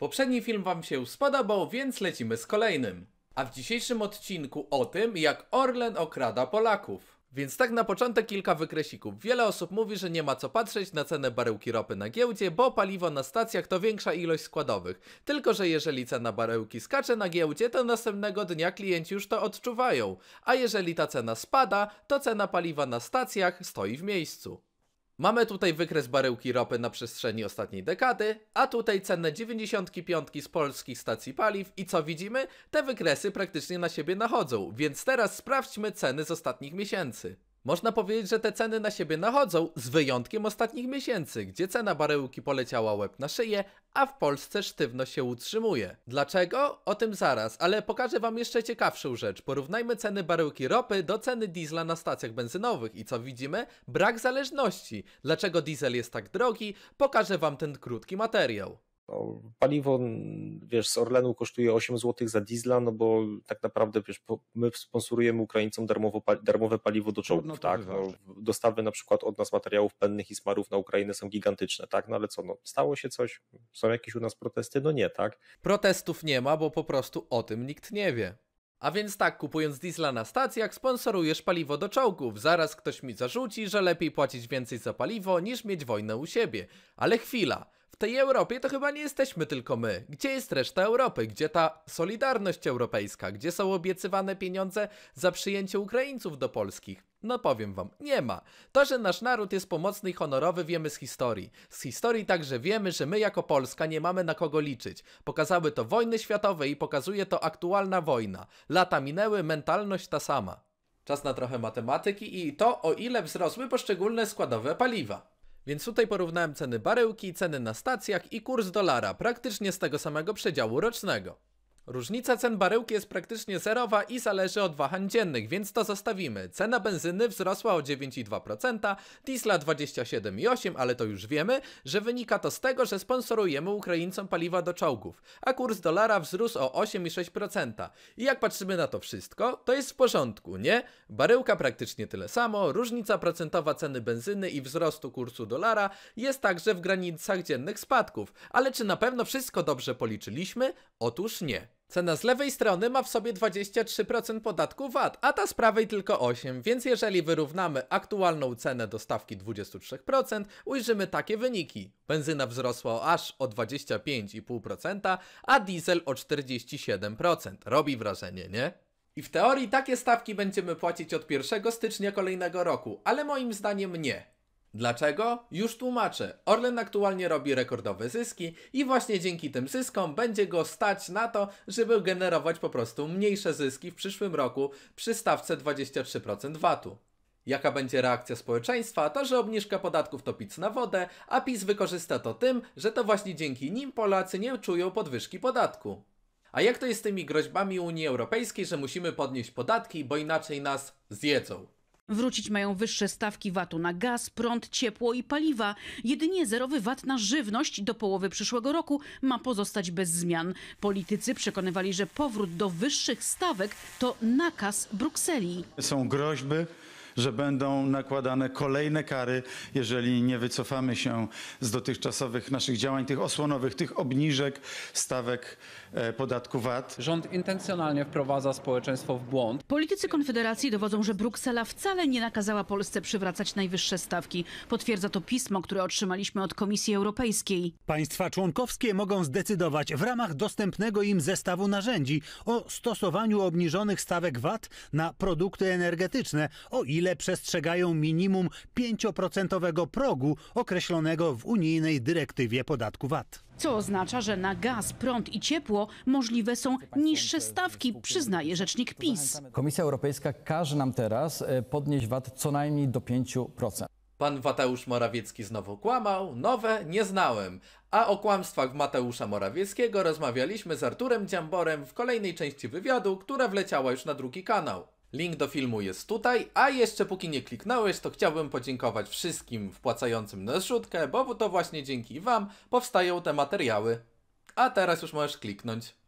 Poprzedni film wam się spodobał, więc lecimy z kolejnym. A w dzisiejszym odcinku o tym, jak Orlen okrada Polaków. Więc tak na początek kilka wykresików. Wiele osób mówi, że nie ma co patrzeć na cenę baryłki ropy na giełdzie, bo paliwo na stacjach to większa ilość składowych. Tylko, że jeżeli cena baryłki skacze na giełdzie, to następnego dnia klienci już to odczuwają. A jeżeli ta cena spada, to cena paliwa na stacjach stoi w miejscu. Mamy tutaj wykres baryłki ropy na przestrzeni ostatniej dekady, a tutaj cenne 95 z polskich stacji paliw i co widzimy? Te wykresy praktycznie na siebie nachodzą, więc teraz sprawdźmy ceny z ostatnich miesięcy. Można powiedzieć, że te ceny na siebie nachodzą, z wyjątkiem ostatnich miesięcy, gdzie cena baryłki poleciała łeb na szyję, a w Polsce sztywno się utrzymuje. Dlaczego? O tym zaraz, ale pokażę wam jeszcze ciekawszą rzecz. Porównajmy ceny baryłki ropy do ceny diesla na stacjach benzynowych i co widzimy? Brak zależności. Dlaczego diesel jest tak drogi? Pokażę wam ten krótki materiał. No, paliwo, wiesz, z Orlenu kosztuje 8 zł za diesla, no bo tak naprawdę, wiesz, my sponsorujemy Ukraińcom darmowo, darmowe paliwo do czołgów, no, no tak? No, dostawy na przykład od nas materiałów pennych i smarów na Ukrainę są gigantyczne, tak? No ale co, no, stało się coś? Są jakieś u nas protesty? No nie, tak? Protestów nie ma, bo po prostu o tym nikt nie wie. A więc tak, kupując diesla na stacjach, sponsorujesz paliwo do czołgów. Zaraz ktoś mi zarzuci, że lepiej płacić więcej za paliwo niż mieć wojnę u siebie. Ale chwila tej Europie to chyba nie jesteśmy tylko my. Gdzie jest reszta Europy? Gdzie ta solidarność europejska? Gdzie są obiecywane pieniądze za przyjęcie Ukraińców do polskich? No powiem wam, nie ma. To, że nasz naród jest pomocny i honorowy wiemy z historii. Z historii także wiemy, że my jako Polska nie mamy na kogo liczyć. Pokazały to wojny światowe i pokazuje to aktualna wojna. Lata minęły, mentalność ta sama. Czas na trochę matematyki i to, o ile wzrosły poszczególne składowe paliwa. Więc tutaj porównałem ceny baryłki, ceny na stacjach i kurs dolara, praktycznie z tego samego przedziału rocznego. Różnica cen baryłki jest praktycznie zerowa i zależy od wahań dziennych, więc to zostawimy. Cena benzyny wzrosła o 9,2%, diesla 27,8%, ale to już wiemy, że wynika to z tego, że sponsorujemy Ukraińcom paliwa do czołgów, a kurs dolara wzrósł o 8,6%. I jak patrzymy na to wszystko, to jest w porządku, nie? Baryłka praktycznie tyle samo, różnica procentowa ceny benzyny i wzrostu kursu dolara jest także w granicach dziennych spadków. Ale czy na pewno wszystko dobrze policzyliśmy? Otóż nie. Cena z lewej strony ma w sobie 23% podatku VAT, a ta z prawej tylko 8%, więc jeżeli wyrównamy aktualną cenę do stawki 23%, ujrzymy takie wyniki. Benzyna wzrosła aż o 25,5%, a diesel o 47%. Robi wrażenie, nie? I w teorii takie stawki będziemy płacić od 1 stycznia kolejnego roku, ale moim zdaniem nie. Dlaczego? Już tłumaczę. Orlen aktualnie robi rekordowe zyski i właśnie dzięki tym zyskom będzie go stać na to, żeby generować po prostu mniejsze zyski w przyszłym roku przy stawce 23% VAT-u. Jaka będzie reakcja społeczeństwa? To, że obniżka podatków to pic na wodę, a PiS wykorzysta to tym, że to właśnie dzięki nim Polacy nie czują podwyżki podatku. A jak to jest z tymi groźbami Unii Europejskiej, że musimy podnieść podatki, bo inaczej nas zjedzą? Wrócić mają wyższe stawki VAT-u na gaz, prąd, ciepło i paliwa. Jedynie zerowy VAT na żywność do połowy przyszłego roku ma pozostać bez zmian. Politycy przekonywali, że powrót do wyższych stawek to nakaz Brukseli. Są groźby że będą nakładane kolejne kary, jeżeli nie wycofamy się z dotychczasowych naszych działań, tych osłonowych, tych obniżek stawek e, podatku VAT. Rząd intencjonalnie wprowadza społeczeństwo w błąd. Politycy Konfederacji dowodzą, że Bruksela wcale nie nakazała Polsce przywracać najwyższe stawki. Potwierdza to pismo, które otrzymaliśmy od Komisji Europejskiej. Państwa członkowskie mogą zdecydować w ramach dostępnego im zestawu narzędzi o stosowaniu obniżonych stawek VAT na produkty energetyczne, o ile ile przestrzegają minimum 5% progu określonego w unijnej dyrektywie podatku VAT. Co oznacza, że na gaz, prąd i ciepło możliwe są niższe stawki, przyznaje rzecznik PiS. Komisja Europejska każe nam teraz e, podnieść VAT co najmniej do 5%. Pan Mateusz Morawiecki znowu kłamał, nowe nie znałem. A o kłamstwach Mateusza Morawieckiego rozmawialiśmy z Arturem Dziamborem w kolejnej części wywiadu, która wleciała już na drugi kanał. Link do filmu jest tutaj, a jeszcze póki nie kliknąłeś, to chciałbym podziękować wszystkim wpłacającym na zrzutkę, bo to właśnie dzięki Wam powstają te materiały. A teraz już możesz kliknąć.